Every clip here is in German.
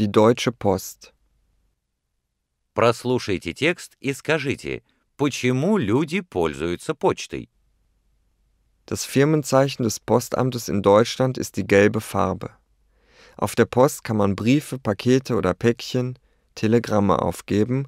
Die Deutsche Post. Прослушайте текст и скажите, почему люди пользуются почтой. Das Firmenzeichen des Postamtes in Deutschland ist die gelbe Farbe. Auf der Post kann man Briefe, Pakete oder Päckchen, Telegramme aufgeben,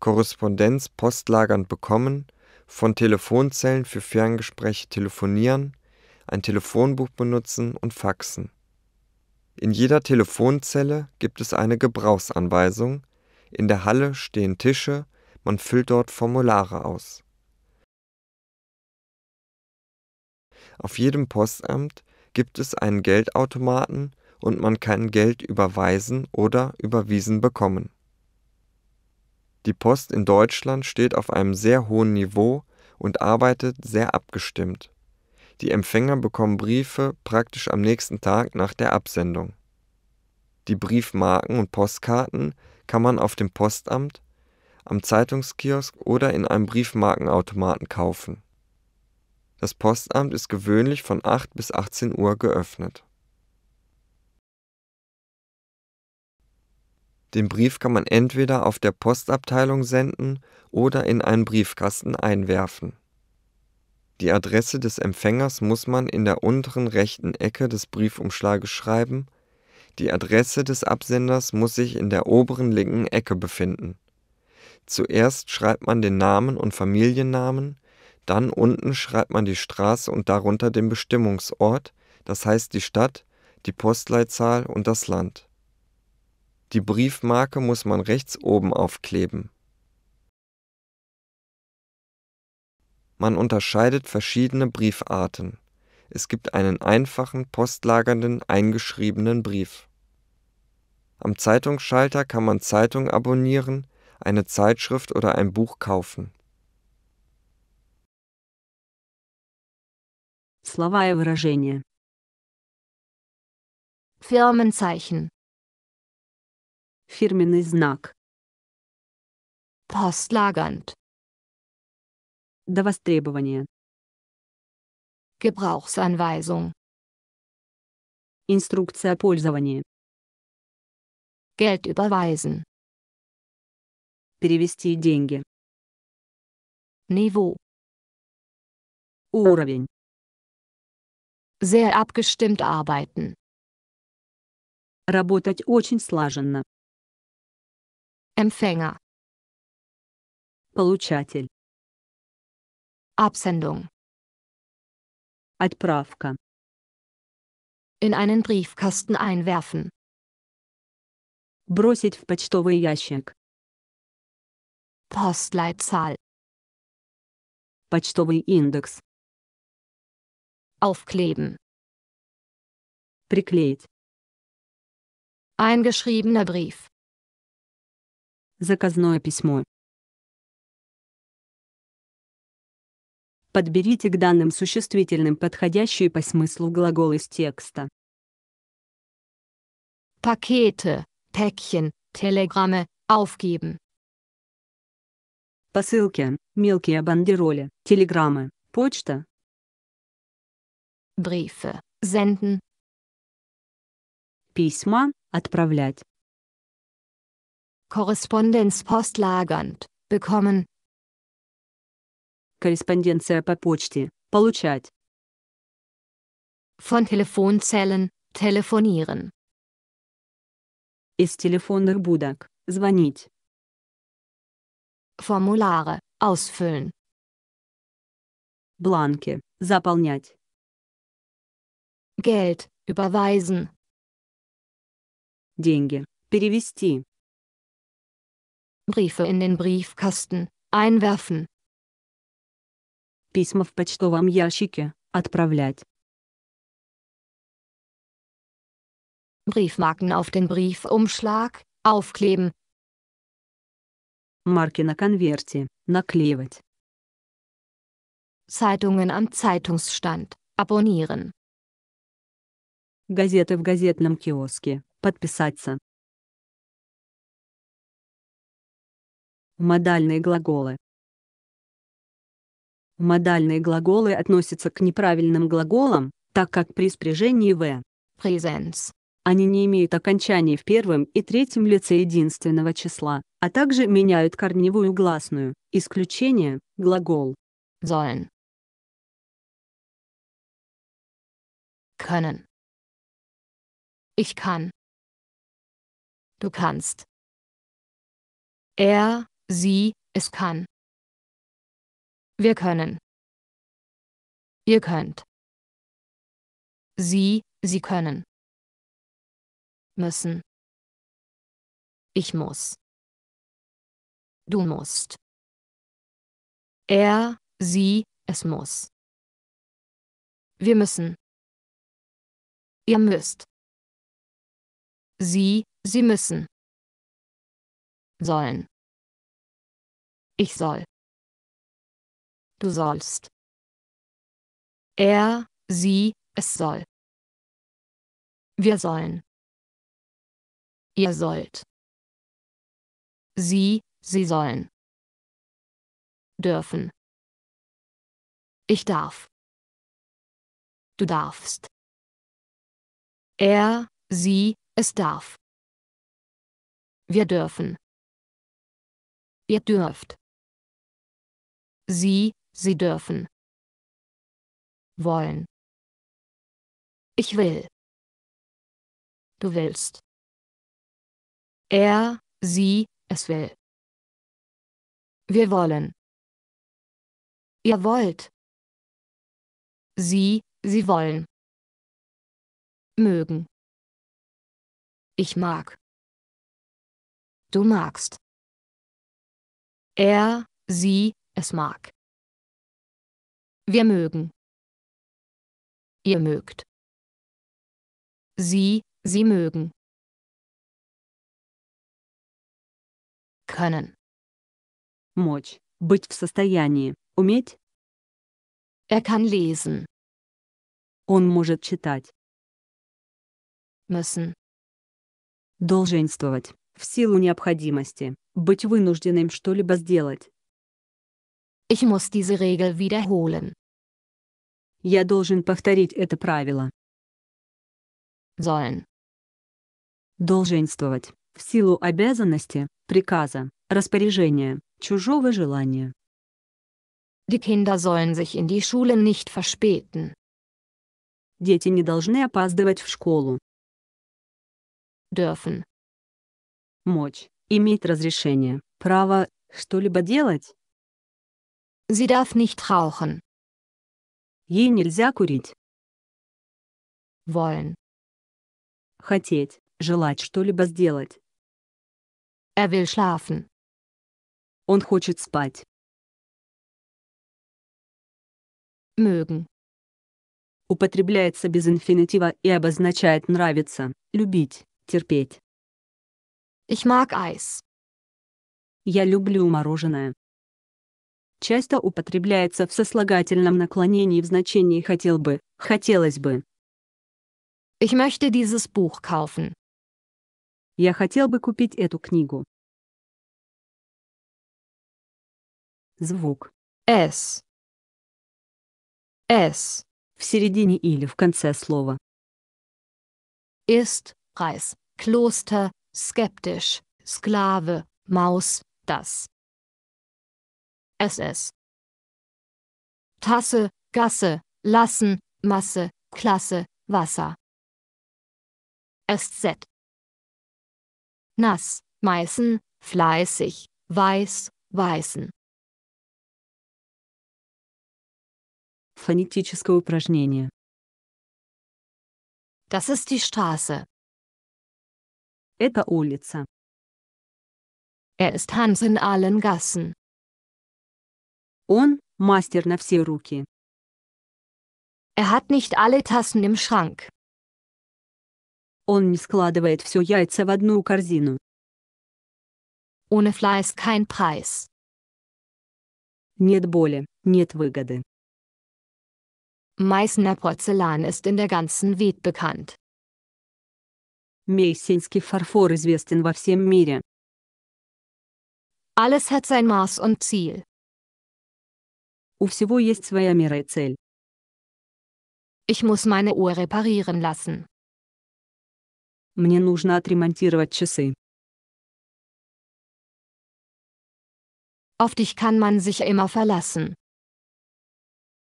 Korrespondenz postlagernd bekommen, von Telefonzellen für Ferngespräche telefonieren, ein Telefonbuch benutzen und faxen. In jeder Telefonzelle gibt es eine Gebrauchsanweisung, in der Halle stehen Tische, man füllt dort Formulare aus. Auf jedem Postamt gibt es einen Geldautomaten und man kann Geld überweisen oder überwiesen bekommen. Die Post in Deutschland steht auf einem sehr hohen Niveau und arbeitet sehr abgestimmt. Die Empfänger bekommen Briefe praktisch am nächsten Tag nach der Absendung. Die Briefmarken und Postkarten kann man auf dem Postamt, am Zeitungskiosk oder in einem Briefmarkenautomaten kaufen. Das Postamt ist gewöhnlich von 8 bis 18 Uhr geöffnet. Den Brief kann man entweder auf der Postabteilung senden oder in einen Briefkasten einwerfen die Adresse des Empfängers muss man in der unteren rechten Ecke des Briefumschlages schreiben, die Adresse des Absenders muss sich in der oberen linken Ecke befinden. Zuerst schreibt man den Namen und Familiennamen, dann unten schreibt man die Straße und darunter den Bestimmungsort, das heißt die Stadt, die Postleitzahl und das Land. Die Briefmarke muss man rechts oben aufkleben Man unterscheidet verschiedene Briefarten. Es gibt einen einfachen, postlagernden, eingeschriebenen Brief. Am Zeitungsschalter kann man Zeitung abonnieren, eine Zeitschrift oder ein Buch kaufen. Слова выражения. Firmenzeichen. Фирменный знак. Postlagernd. до востребования. Gebrauchsanweisung. Инструкция пользования, пользовании. Geld überweisen. Перевести деньги. Niveau. Уровень. Sehr abgestimmt arbeiten. Работать очень слаженно. Empfänger. Получатель. Absendung. Отправка. In einen Briefkasten einwerfen. Бросить в почтовый ящик. Postleitzahl. Почтовый индекс. Aufkleben. Приклеить. Eingeschriebener Brief. Заказное письмо. Подберите к данным существительным подходящие по смыслу глагол из текста. пакеты, Päckchen, телеграммы, aufgeben. Посылки, мелкие бандероли, телеграммы, почта. Брифы, senden. Письма, отправлять. корреспонденс, постлагант, bekommen. Korrespondenция по почте. Получать. Von Telefonzellen. Telefonieren. Из телефонных будок. Звонить. Formulare. Ausfüllen. Бланки. Заполнять. Geld. Überweisen. Деньги. Перевести. Briefe in den Briefkasten. Einwerfen. письма в почтовом ящике, отправлять. Briefmarken auf den Briefumschlag, aufkleben. Марки на конверте, наклеивать. Zeitungen am Zeitungsstand, abonnieren. Газеты в газетном киоске, подписаться. Модальные глаголы. Модальные глаголы относятся к неправильным глаголам, так как при спряжении в presence они не имеют окончаний в первом и третьем лице единственного числа, а также меняют корневую гласную, исключение, глагол. Sollen. Können. Ich kann. Du kannst. Er, sie, es kann. Wir können. Ihr könnt. Sie, sie können. Müssen. Ich muss. Du musst. Er, sie, es muss. Wir müssen. Ihr müsst. Sie, sie müssen. Sollen. Ich soll du sollst. Er, sie, es soll. Wir sollen. Ihr sollt. Sie, sie sollen. Dürfen. Ich darf. Du darfst. Er, sie, es darf. Wir dürfen. Ihr dürft. Sie, Sie dürfen. Wollen. Ich will. Du willst. Er, sie, es will. Wir wollen. Ihr wollt. Sie, sie wollen. Mögen. Ich mag. Du magst. Er, sie, es mag. Wir mögen. Ihr mögt. Sie, sie mögen. Können. Мочь. Быть в состоянии. Уметь. Er kann lesen. Он может читать. Müssen. Долженствовать. В силу необходимости. Быть вынужденным что-либо сделать. Ich muss diese Regel wiederholen. Я должен повторить это правило. Sollen. Долженствовать. В силу обязанности, приказа, распоряжения, чужого желания. Die Kinder sollen sich in die Schule nicht verspäten. Дети не должны опаздывать в школу. Dürfen. Мочь. Иметь разрешение, право, что-либо делать, Sie darf nicht rauchen. Ей нельзя курить. Wollen. Хотеть, желать что-либо сделать. Er will schlafen. Он хочет спать. Mögen. Употребляется без инфинитива и обозначает нравиться, любить, терпеть. Ich mag Eis. Я люблю мороженое часто употребляется в сослагательном наклонении в значении «хотел бы», «хотелось бы». Ich möchte dieses Buch kaufen. Я хотел бы купить эту книгу. Звук. S. S. В середине или в конце слова. Ist, Reis, Kloster, skeptisch, Sklave, Maus, das. SS. Tasse, Gasse, Lassen, Masse, Klasse, Wasser. SZ. Nass, Meißen, Fleißig, Weiß, Weißen. Фонетическое упражнение. Das ist die Straße. Это улица. Er ist Hans in allen Gassen. Он – мастер на все руки. Er hat nicht alle Tassen im Schrank. Он не складывает все яйца в одну корзину. Ohne Fleiß kein Preis. Нет боли, нет выгоды. Meißner Porzellan ist in der ganzen Welt bekannt. Мейсинский фарфор известен во всем мире. Alles hat sein Maß und Ziel. У всего есть своя мера и цель. Ich muss meine Uhr reparieren lassen. Мне нужно отремонтировать часы. Auf dich kann man sich immer verlassen.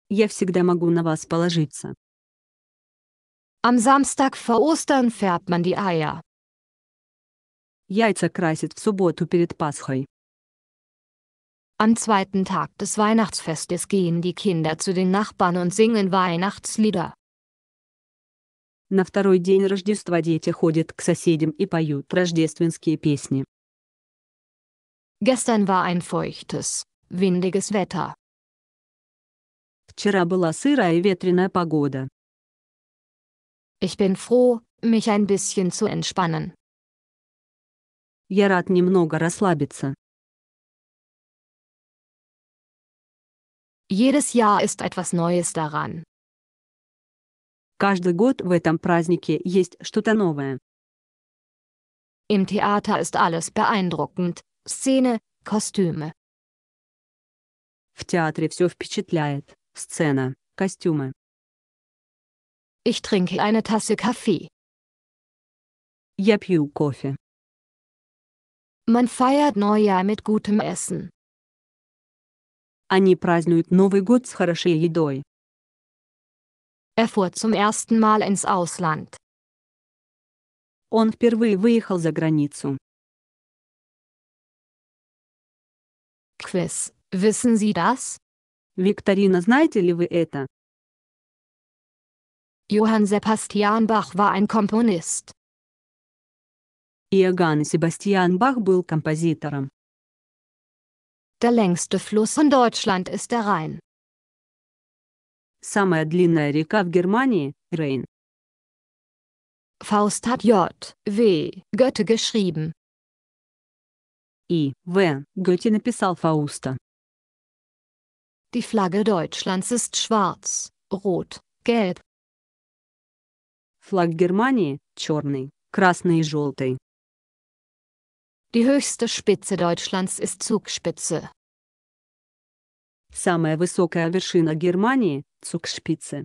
Я всегда могу на вас положиться. Am Samstag vor Ostern färbt man die Eier. Яйца красят в субботу перед Пасхой. Am zweiten Tag des Weihnachtsfestes gehen die Kinder zu den Nachbarn und singen Weihnachtslieder. На второй день Рождества дети ходят к соседям и поют рождественские песни. Gestern war ein feuchtes, windiges Wetter. Вчера была сырая и ветреная погода. Ich bin froh, mich ein bisschen zu entspannen. Я рад немного расслабиться. Jedes Jahr ist etwas Neues daran. Каждый год в этом празднике есть что-то новое. Im Theater ist alles beeindruckend, Szene, Kostüme. В театре все впечатляет, сцена, костюмы. Ich trinke eine Tasse Kaffee. Я пью кофе. Man feiert Neujahr mit gutem Essen. Они празднуют Новый год с хорошей едой. Er zum ersten Mal ins Ausland. Он впервые выехал за границу. Quiz. Wissen Sie das? Викторина, знаете ли вы это? Johann Sebastian Bach war ein Komponist. Иоганн Себастьян Бах был композитором. Der längste Fluss in Deutschland ist der Rhein. Самая длинная река в Германии – Рейн. Faust hat J. W. Goethe geschrieben. И. В. Goethe написал Фауста. Die Flagge Deutschlands ist schwarz, rot, gelb. Flagge Германии – черный, красный и желтый. Die höchste Spitze Deutschlands ist Zugspitze. Самая высокая вершина Германии – Zugspitze.